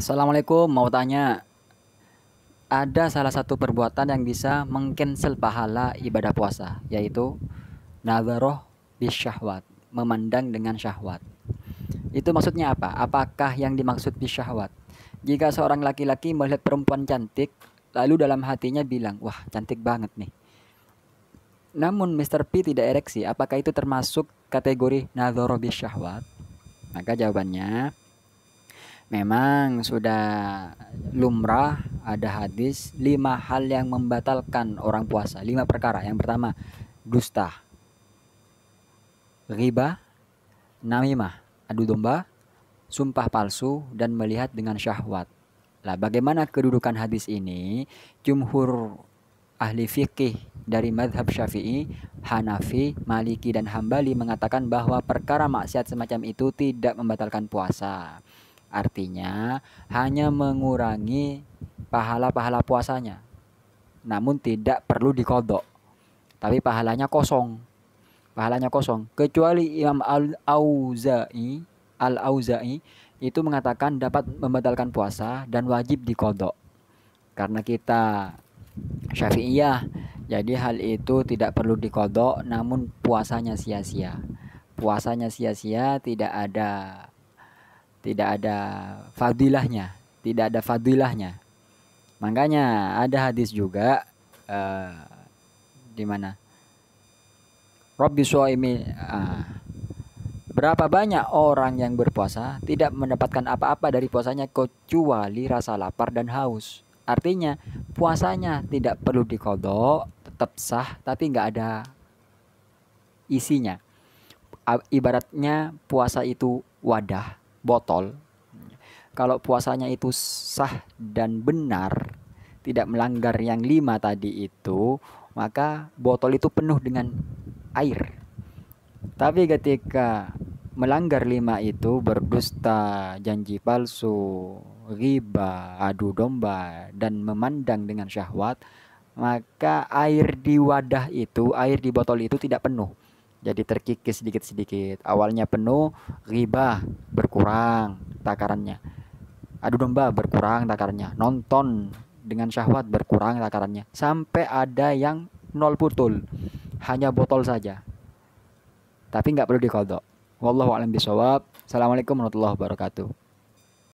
Assalamualaikum, mau tanya Ada salah satu perbuatan yang bisa mengcancel pahala ibadah puasa Yaitu Nazaroh bisyahwat Memandang dengan syahwat Itu maksudnya apa? Apakah yang dimaksud bisyahwat? Jika seorang laki-laki melihat perempuan cantik Lalu dalam hatinya bilang, wah cantik banget nih Namun Mr. P tidak ereksi Apakah itu termasuk kategori Nazaroh bisyahwat? Maka jawabannya memang sudah lumrah ada hadis lima hal yang membatalkan orang puasa lima perkara yang pertama dusta riba namimah adu domba sumpah palsu dan melihat dengan syahwat lah bagaimana kedudukan hadis ini jumhur ahli fikih dari madhab syafi'i, Hanafi, Maliki, dan Hambali mengatakan bahwa perkara maksiat semacam itu tidak membatalkan puasa. Artinya hanya mengurangi pahala-pahala puasanya. Namun tidak perlu dikodok. Tapi pahalanya kosong. Pahalanya kosong. Kecuali Imam Al-Auza'i Al-Auza'i itu mengatakan dapat membatalkan puasa dan wajib dikodok. Karena kita Syafi'iyah, jadi hal itu tidak perlu dikodok namun puasanya sia-sia. Puasanya sia-sia tidak ada tidak ada fadilahnya, tidak ada fadilahnya. Makanya ada hadis juga uh, di mana robbi suami uh, ah, berapa banyak orang yang berpuasa tidak mendapatkan apa-apa dari puasanya kecuali rasa lapar dan haus. Artinya puasanya tidak perlu dikodok, tetap sah, tapi nggak ada isinya. Ibaratnya puasa itu wadah botol kalau puasanya itu sah dan benar tidak melanggar yang lima tadi itu maka botol itu penuh dengan air tapi ketika melanggar lima itu berdusta janji palsu riba adu domba dan memandang dengan syahwat maka air di wadah itu air di botol itu tidak penuh jadi terkikis sedikit-sedikit. Awalnya penuh, riba berkurang takarannya. Adu domba berkurang takarannya. Nonton dengan syahwat berkurang takarannya. Sampai ada yang nol putul, hanya botol saja. Tapi nggak perlu dikodok. Wallahu a'lam Assalamualaikum warahmatullahi wabarakatuh.